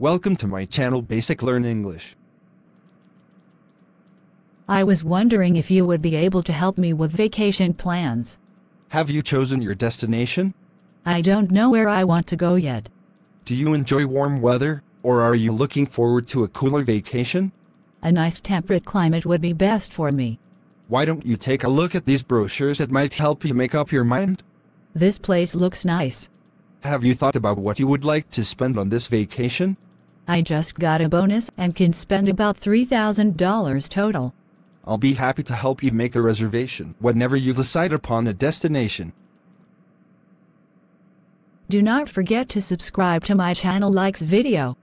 Welcome to my channel Basic Learn English. I was wondering if you would be able to help me with vacation plans. Have you chosen your destination? I don't know where I want to go yet. Do you enjoy warm weather, or are you looking forward to a cooler vacation? A nice temperate climate would be best for me. Why don't you take a look at these brochures that might help you make up your mind? This place looks nice. Have you thought about what you would like to spend on this vacation? I just got a bonus and can spend about $3,000 total. I'll be happy to help you make a reservation whenever you decide upon a destination. Do not forget to subscribe to my channel likes video.